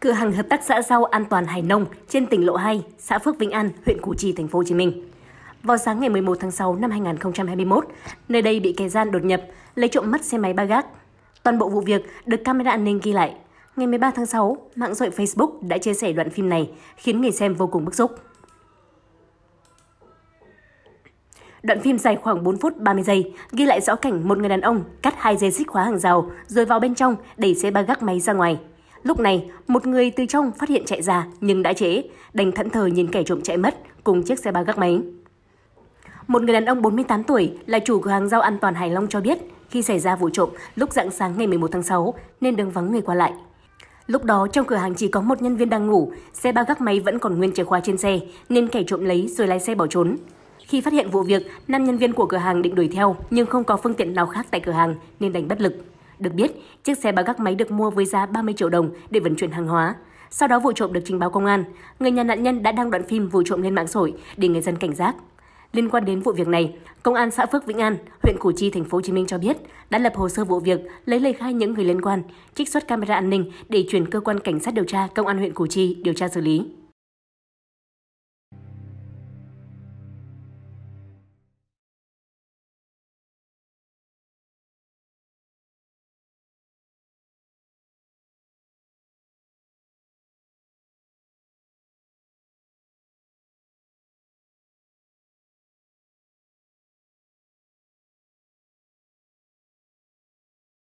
Cửa hàng hợp tác xã rau an toàn Hải Nông trên tỉnh Lộ 2, xã Phước Vĩnh An, huyện Củ Chi, thành phố Hồ Chí Minh. Vào sáng ngày 11 tháng 6 năm 2021, nơi đây bị kẻ gian đột nhập, lấy trộm mất xe máy ba gác. Toàn bộ vụ việc được camera an ninh ghi lại. Ngày 13 tháng 6, mạng xã hội Facebook đã chia sẻ đoạn phim này, khiến người xem vô cùng bức xúc. Đoạn phim dài khoảng 4 phút 30 giây, ghi lại rõ cảnh một người đàn ông cắt hai dây xích khóa hàng rào rồi vào bên trong đẩy xe ba gác máy ra ngoài. Lúc này, một người từ trong phát hiện chạy ra nhưng đã trễ, đành thẫn thờ nhìn kẻ trộm chạy mất cùng chiếc xe ba gác máy. Một người đàn ông 48 tuổi là chủ cửa hàng rau an toàn Hải Long cho biết khi xảy ra vụ trộm lúc rạng sáng ngày 11 tháng 6 nên đường vắng người qua lại. Lúc đó trong cửa hàng chỉ có một nhân viên đang ngủ, xe ba gác máy vẫn còn nguyên chìa khóa trên xe nên kẻ trộm lấy rồi lái xe bỏ trốn. Khi phát hiện vụ việc, năm nhân viên của cửa hàng định đuổi theo nhưng không có phương tiện nào khác tại cửa hàng nên đành bất lực. Được biết, chiếc xe ba gác máy được mua với giá 30 triệu đồng để vận chuyển hàng hóa. Sau đó vụ trộm được trình báo công an. Người nhà nạn nhân đã đăng đoạn phim vụ trộm lên mạng xã hội để người dân cảnh giác. Liên quan đến vụ việc này, công an xã Phước Vĩnh An, huyện Củ Chi, thành phố Hồ Chí Minh cho biết đã lập hồ sơ vụ việc, lấy lời khai những người liên quan, trích xuất camera an ninh để chuyển cơ quan cảnh sát điều tra công an huyện Củ Chi điều tra xử lý.